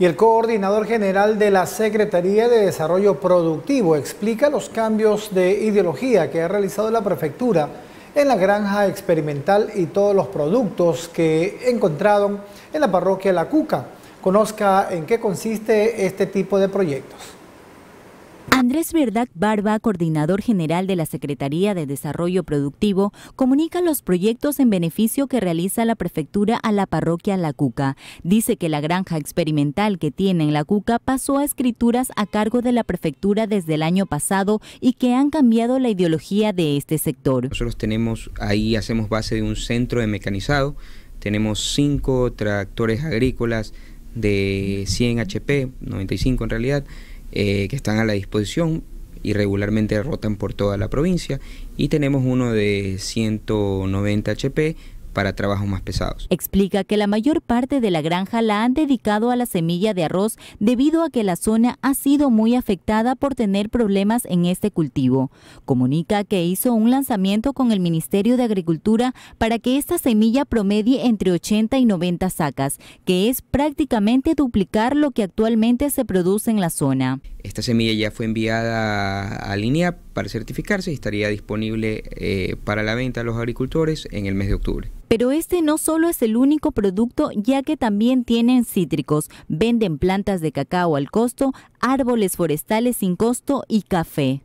y el coordinador general de la Secretaría de Desarrollo Productivo explica los cambios de ideología que ha realizado la prefectura en la granja experimental y todos los productos que encontraron en la parroquia La Cuca. Conozca en qué consiste este tipo de proyectos. Andrés Verdac Barba, coordinador general de la Secretaría de Desarrollo Productivo, comunica los proyectos en beneficio que realiza la prefectura a la parroquia La Cuca. Dice que la granja experimental que tiene en La Cuca pasó a escrituras a cargo de la prefectura desde el año pasado y que han cambiado la ideología de este sector. Nosotros tenemos ahí, hacemos base de un centro de mecanizado, tenemos cinco tractores agrícolas de 100 HP, 95 en realidad, eh, que están a la disposición y regularmente rotan por toda la provincia. Y tenemos uno de 190 HP para trabajos más pesados. Explica que la mayor parte de la granja la han dedicado a la semilla de arroz debido a que la zona ha sido muy afectada por tener problemas en este cultivo. Comunica que hizo un lanzamiento con el Ministerio de Agricultura para que esta semilla promedie entre 80 y 90 sacas, que es prácticamente duplicar lo que actualmente se produce en la zona. Esta semilla ya fue enviada a, línea para certificarse y estaría disponible eh, para la venta a los agricultores en el mes de octubre. Pero este no solo es el único producto, ya que también tienen cítricos, venden plantas de cacao al costo, árboles forestales sin costo y café.